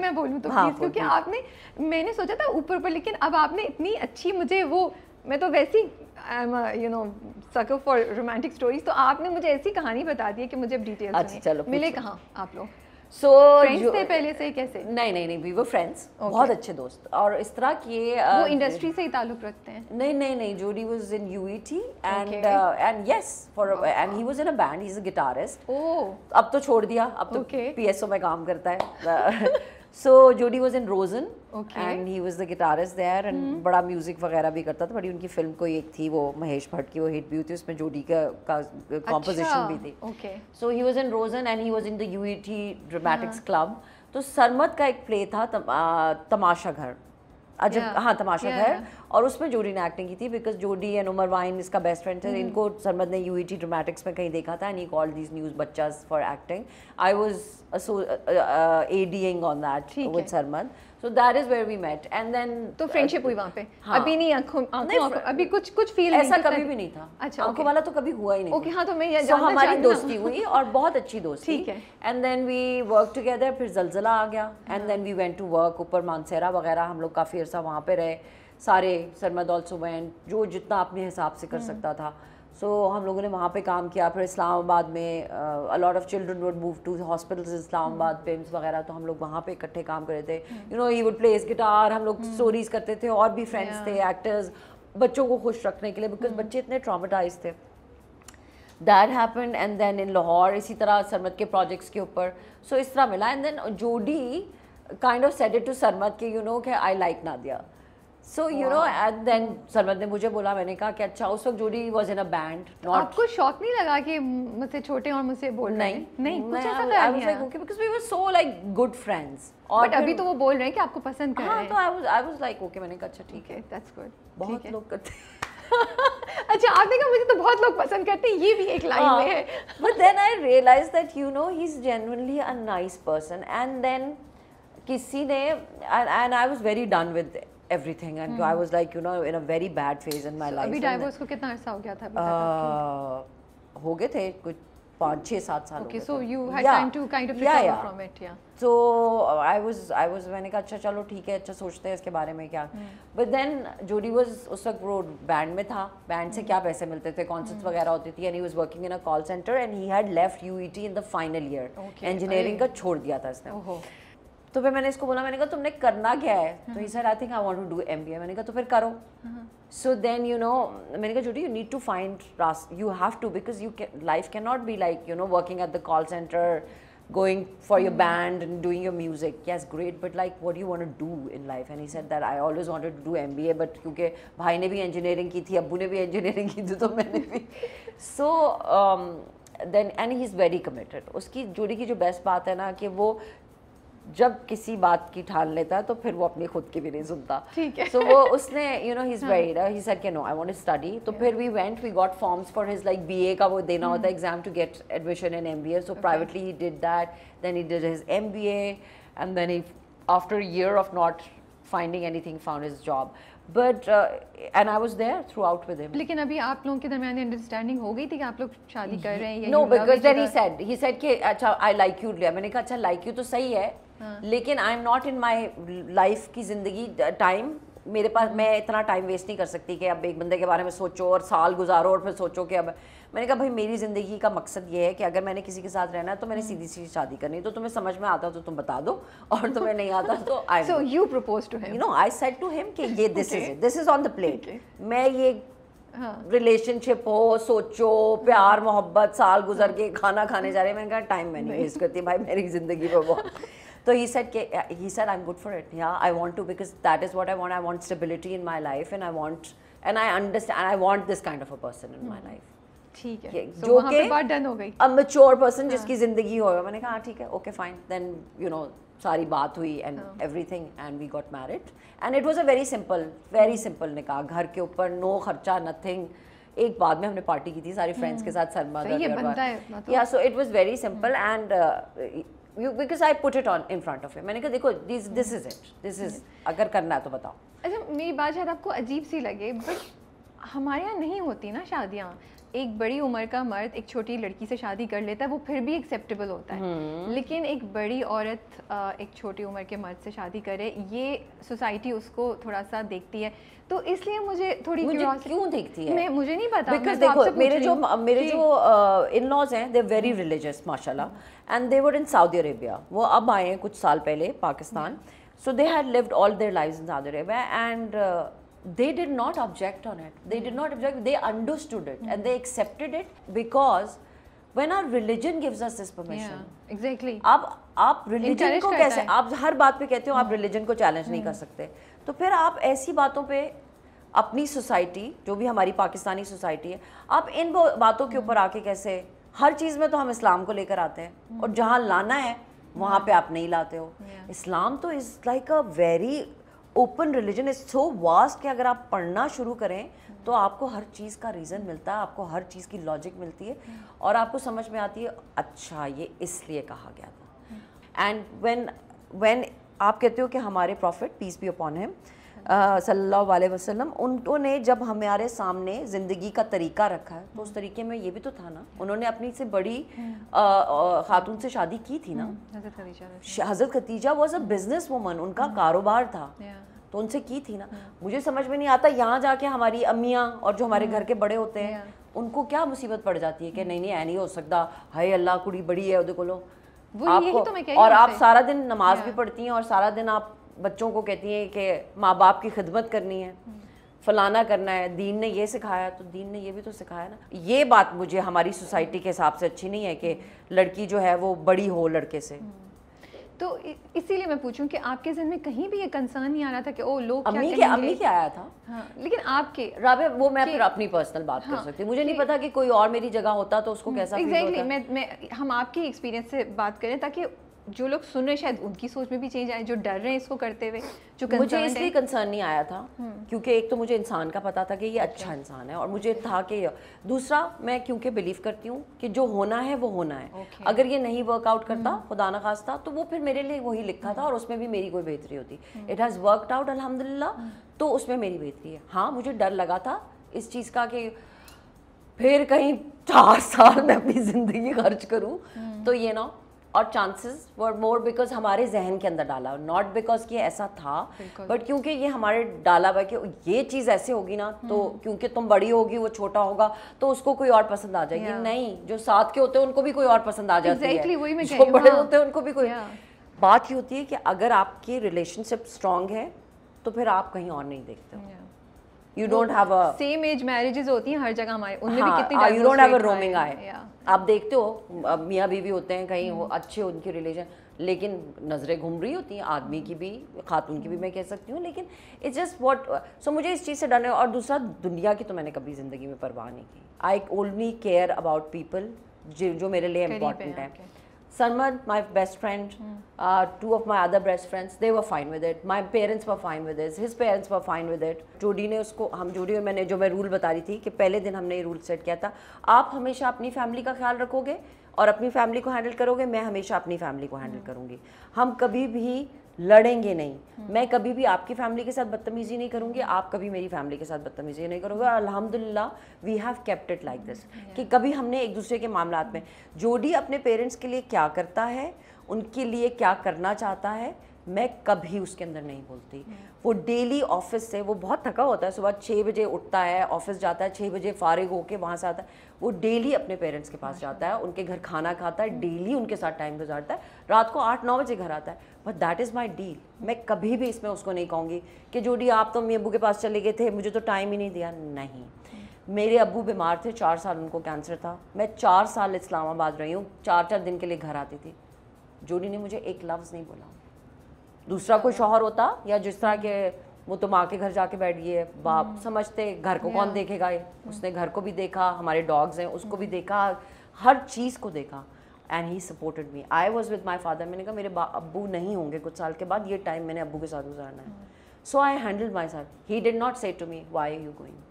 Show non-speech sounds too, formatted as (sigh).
मैं बोलूँ तो हाँ, क्योंकि आपने मैंने सोचा था ऊपर ऊपर लेकिन अब आपने इतनी अच्छी मुझे वो मैं तो वैसी I am you know sucker for romantic stories तो आपने मुझे ऐसी कहानी बता दी है कि मुझे अब डिटेल्स अच्छा, मिले कहाँ आप लोग सो so, थे पहले से कैसे नहीं नहीं नहीं वी वो फ्रेंड्स बहुत अच्छे दोस्त और इस तरह के वो इंडस्ट्री से ही ताल्लुक रखते हैं नहीं नहीं नहीं Jodi was in UET and and yes for and he was in a band he is a guitarist oh अब तो छोड़ दिया अब तो पीएसओ में काम करता है (laughs) uh, so Jodi was in Roxen and he was the guitarist there and बड़ा म्यूजिक वगैरह भी करता था बड़ी उनकी फिल्म कोई एक थी वो महेश भट्ट की वो हिट अच्छा, भी थी उसमें जोडी का कॉम्पोजिशन भी थी so he was in Roxen and he was in the U E T dramatics club तो सरमत का एक प्ले था तमाशा घर अजब yeah. हाँ तमाशा घर yeah. और उसमें जोडी ने एक्टिंग की थी बिकॉज जोडी एंड उमर वाइन इसका बेस्ट फ्रेंड थे mm-hmm. इनको सरमद ने यू टी ड्रामेटिक्स में कहीं देखा था and he call these news बच्चा for acting I was A D on that with Sarmad so that is where we met and then तो फ्रेंडशिप uh, हुई वहां पे हाँ। अभी नहीं आंखों आंखों अभी कुछ कुछ फील ऐसा कभी भी नहीं था अच्छा आंखों वाला तो कभी हुआ ही नहीं ओके हां तो मैं so, हमारी दोस्ती हुई और बहुत अच्छी दोस्ती ठीक है and then we work together फिर जलजला आ गया and then we went to work ऊपर मानसेरा वगैरह हम लोग काफ़ी अरसा वहां पे रहे सारे सरमद ऑल्सो वेंट जो जितना अपने हिसाब से कर हाँ। सकता था सो so, हम लोगों ने वहाँ पे काम किया फिर इस्लामाबाद में a lot of children would move to hospitals Islamabad PIMS hmm. वगैरह तो हम लोग वहाँ पे इकट्ठे काम कर रहे थे यू नो ही वुड इस गिटार हम लोग स्टोरीज hmm. करते थे और भी फ्रेंड्स yeah. थे एक्टर्स बच्चों को खुश रखने के लिए बिकॉज hmm. बच्चे इतने ट्रामेटाइज थे that happen and then in Lahore इसी तरह सरमत के प्रोजेक्ट्स के ऊपर सो so, इस तरह मिला and then Jodi kind of settled to Sarmad के यू नो के आई लाइक दिया so you know at then Sarwat ने मुझे बोला मैंने कहा कि अच्छा उस वक्त Judy was in a band not आपको शौक नहीं लगा कि मुझसे छोटे और मुझसे बोल नहीं नहीं कुछ ऐसा लगा नहीं like okay because we were so like good friends और बट अभी तो वो बोल रहे हैं कि आपको पसंद कर हाँ, रहे हैं तो I was I was like okay मैंने कहा अच्छा ठीक है दैट्स गुड बहुत लोग करते हैं (laughs) अच्छा आपने कहा मुझे तो बहुत लोग पसंद करते हैं ये भी एक लाइन हाँ, में है but then I realize that you know he is genuinely a nice person and then किसी ने and I was very done with it everything and hmm. I was like you know in a very bad phase in my so life. अभी divorce को कितना अरसा हो गया था? Uh, हो गए थे कुछ पाँच छः सात साल okay, so you had yeah. time to kind of recover yeah, yeah. from it, yeah. So I was I was मैंने कहा अच्छा चलो ठीक है अच्छा सोचते हैं इसके बारे में क्या बट देन जोडी वाज उस वक्त वो बैंड में था बैंड से hmm. क्या पैसे मिलते थे कॉन्सर्ट्स hmm. वगैरह होती थी and he was working in a call centre and he had left UET in the final year engineering का छोड़ दिया था इसने तो फिर मैंने इसको बोला मैंने कहा तुमने करना क्या है तो he sir I think I want to do MBA मैंने कहा तो फिर करो सो देन यू नो मैंने कहा Judy you need to find you have to because you life can not be like you know working at the call centre going for your band and doing your music yes great but like what do you want to do in life and he said that i always wanted to do mba but kyunki bhai ne bhi engineering ki thi abbu ne bhi engineering ki thi to maine bhi so um, then and he is very committed उसकी जोड़ी की जो best बात है ना कि वो जब किसी बात की ठान लेता है तो फिर वो अपनी खुद की भी नहीं सुनता ठीक है सो so, वो उसने you know his is very he said no I want to study तो फिर we went we got forms for his like BA का वो देना hmm. होता है exam to get admission in MBA so privately he did that then he did his MBA and then he after year of not finding anything found his job but and I was there throughout with him लेकिन अभी आप लोगों के दरमियान understanding हो गई थी कि आप लोग शादी कर रहे हैं no because then he said he said कि अच्छा आई लाइक यू लिया मैंने कहा अच्छा लाइक यू तो सही है हाँ। लेकिन I am not in my life की ज़िंदगी टाइम मेरे पास मैं इतना टाइम वेस्ट नहीं कर सकती कि अब एक बंदे के बारे में सोचो और साल गुजारो और फिर सोचो कि अब मैंने कहा भाई मेरी ज़िंदगी का मकसद ये है कि अगर मैंने किसी के साथ रहना है तो मैंने हाँ। सीधी सीधी शादी करनी तो तुम्हें समझ में आता तो तुम बता दो और तुम्हें नहीं आता तो I so you propose to him you know I said to him कि ये this is this is on the plate मैं ये रिलेशनशिप हाँ। हो सोचो प्यार मोहब्बत साल गुजर के खाना खाने जा रहे मैंने कहा टाइम मैंने वेस्ट करती भाई मेरी ज़िंदगी में बहुत (laughs) So he said, uh, he said, I'm good for it. Yeah, I want to because that is what I want. I want stability in my life and I want, and I understand, I want this kind of a person in my hmm. life. A mature person just keeps in the gi okay, fine. Then you know, sorry baat hui and everything, and we got married. And it was a very simple, very hmm. simple nikah. Ghar ke upar, no kharcha, nothing. एक बाद में हमने party की थी सारी friends के hmm. साथ सरमा तो। yeah, so it was very uh, you because I put it on in front of you मैंने कहा देखो this this is it this is अगर करना है तो बताओ अच्छा मेरी बात शायद आपको अजीब सी लगे बट हमारे यहाँ नहीं होती ना शादियाँ एक बड़ी उम्र का मर्द एक छोटी लड़की से शादी कर लेता है वो फिर भी एक्सेप्टेबल होता है हम्म। लेकिन एक बड़ी औरत एक छोटी उम्र के मर्द से शादी करे ये सोसाइटी उसको थोड़ा सा देखती है तो इसलिए मुझे थोड़ी मुझे क्यों देखती है मैं मुझे नहीं पता बिकॉज तो देखो मेरे जो मेरे जो इन लॉज हैं दे वेरी रिलीजियस माशाल्लाह and they were in Saudi Arabia वो अब आए हैं कुछ साल पहले Pakistan so they had lived all their lives in Saudi Arabia and they did not object on it. They did not object. They understood it mm. hmm and they accepted it because when our religion gives us this permission. Yeah, exactly. आप आप religion को कैसे आप हर बात पे कहते हो आप religion को challenge नहीं कर सकते तो फिर आप ऐसी बातों पे अपनी सोसाइटी जो भी हमारी पाकिस्तानी सोसाइटी है आप इन बातों के ऊपर आके कैसे हर चीज़ में तो हम इस्लाम को लेकर आते हैं और जहाँ लाना है वहाँ पे आप नहीं लाते हो इस्लाम तो is like a very open religion is so vast कि अगर आप पढ़ना शुरू करें तो आपको हर चीज़ का रीज़न मिलता है आपको हर चीज़ की लॉजिक मिलती है और आपको समझ में आती है अच्छा ये इसलिए कहा गया था एंड वेन वेन आप कहते हो कि हमारे prophet peace be upon him सल्ला वसलम उन्होंने जब हमारे सामने ज़िंदगी का तरीका रखा है तो उस तरीके में ये भी तो था ना उन्होंने अपनी से बड़ी खातून से शादी की थी ना हज़रत खतीजा वॉज अ बिजनेस वूमन उनका हम्म। कारोबार था तो उनसे की थी ना हम्म। मुझे समझ में नहीं आता यहाँ जाके हमारी अम्मियाँ और जो हमारे हम्म। घर के बड़े होते हैं उनको क्या मुसीबत पड़ जाती है कि नहीं नहीं ऐ नहीं हो सकता हाय अल्लाह कुड़ी बड़ी है वो देखो लो आपको तो और आप सारा दिन नमाज भी पढ़ती हैं और सारा दिन आप बच्चों को कहती हैं कि माँ बाप की खिदमत करनी है फलाना करना है दीन ने ये सिखाया तो दीन ने ये भी तो सिखाया ना ये बात मुझे हमारी सोसाइटी के हिसाब से अच्छी नहीं है कि लड़की जो है वो बड़ी हो लड़के से तो इसीलिए मैं पूछूं कि आपके जहन में कहीं भी ये कंसर्न नहीं आ रहा था कि ओ लोग अम्मी के अम्मी क्या आया था हाँ, लेकिन आपके राबे वो मैं फिर अपनी पर्सनल बात हाँ, कर सकती मुझे नहीं पता कि कोई और मेरी जगह होता तो उसको हम्म, कैसा एग्जैक्टली होता मैं मैं हम आपकी एक्सपीरियंस से बात करें ताकि जो लोग सुन रहे हैं शायद उनकी सोच में भी चेंज आए जो डर रहे हैं इसको करते हुए जो मुझे इसलिए कंसर्न नहीं आया था हम्म। क्योंकि एक तो मुझे इंसान का पता था कि ये अच्छा इंसान है और मुझे था कि दूसरा मैं क्योंकि बिलीव करती हूँ कि जो होना है वो होना है अगर ये नहीं वर्कआउट करता हम्म। खुदा ना खास्ता तो वो फिर मेरे लिए वही लिखा था और उसमें भी मेरी कोई बेहतरी होती इट हैज़ वर्क आउट अलहमदिल्ला तो उसमें मेरी बेहतरी है हाँ मुझे डर लगा था इस चीज़ का कि फिर कहीं चार साल मैं अपनी ज़िंदगी खर्च करूँ हम्म। तो ये ना और चांसेस वर मोर बिकॉज हमारे जहन के अंदर डाला नॉट बिकॉज कि ऐसा था बट क्योंकि ये हमारे डाला हुआ कि ये चीज़ ऐसे होगी ना तो हम्म। क्योंकि तुम बड़ी होगी वो छोटा होगा तो उसको कोई और पसंद आ जाएगी yeah. नहीं जो साथ के होते हैं उनको भी कोई और पसंद आ जाती exactly, है जो बड़े हाँ. होते हैं उनको भी कोई yeah. बात ये होती है कि अगर आपकी रिलेशनशिप स्ट्रांग है तो फिर आप कहीं और नहीं देखते हो yeah. You don't have a same age marriages होती हैं हर जगह हमारे उनमें हाँ, भी कितनी you don't have a roaming I आप देखते हो मियाँ बीवी होते हैं कहीं वो हम्म। अच्छे उनकी रिलेशन लेकिन नज़रें घूम रही होती हैं आदमी की भी खातून की भी हम्म। मैं कह सकती हूँ लेकिन इट्स जस्ट वॉट सो मुझे इस चीज़ से डर है और दूसरा दुनिया की तो मैंने कभी ज़िंदगी में परवाह नहीं की I only care about people जो मेरे लिए इम्पॉर्टेंट है Sarmad, my best friend, mm. uh, two of my other best friends, they were fine with it. My parents were fine with this. His parents were fine with it. जोडी ने उसको हम जोडी और मैंने जो मैं रूल बता रही थी कि पहले दिन हमने ये रूल सेट किया था आप हमेशा अपनी फैमिली का ख्याल रखोगे और अपनी फैमिली को हैंडल करोगे मैं हमेशा अपनी फैमिली को हैंडल karungi. हम कभी bhi लड़ेंगे नहीं हम्म। मैं कभी भी आपकी फैमिली के साथ बदतमीजी नहीं करूँगी आप कभी मेरी फैमिली के साथ बदतमीजी नहीं करोगे और अलहमदिल्ला we have kept it like this कि कभी हमने एक दूसरे के मामला में जोडी अपने पेरेंट्स के लिए क्या करता है उनके लिए क्या करना चाहता है मैं कभी उसके अंदर नहीं बोलती हम्म। वो डेली ऑफिस से वो बहुत थका होता है सुबह छः बजे उठता है ऑफिस जाता है छः बजे फारिग होकर वहाँ से आता है वो डेली अपने पेरेंट्स के पास जाता है उनके घर खाना खाता है डेली उनके साथ टाइम गुजारता है रात को आठ नौ बजे घर आता है but that is my deal मैं कभी भी इसमें उसको नहीं कहूँगी कि जोडी आप तो अम्मी अबू के पास चले गए थे मुझे तो टाइम ही नहीं दिया नहीं हम्म। मेरे अबू बीमार थे चार साल उनको कैंसर था मैं चार साल इस्लामाबाद रही हूँ चार चार दिन के लिए घर आती थी जोडी ने मुझे एक लफ्ज़ नहीं बोला दूसरा कोई शोहर होता या जिस तरह के वो तो माँ के घर जाके बैठ गई है बाप हम्म। समझते घर को कौन देखेगा ये उसने घर को भी देखा हमारे डॉग्स हैं उसको भी mm-hmm। देखा हर चीज़ को देखा and he supported me I was with my father मैंने कहा मेरे अबू नहीं होंगे कुछ साल के बाद ये टाइम मैंने अबू के साथ गुजारना है so I handle myself he did not say to me why you going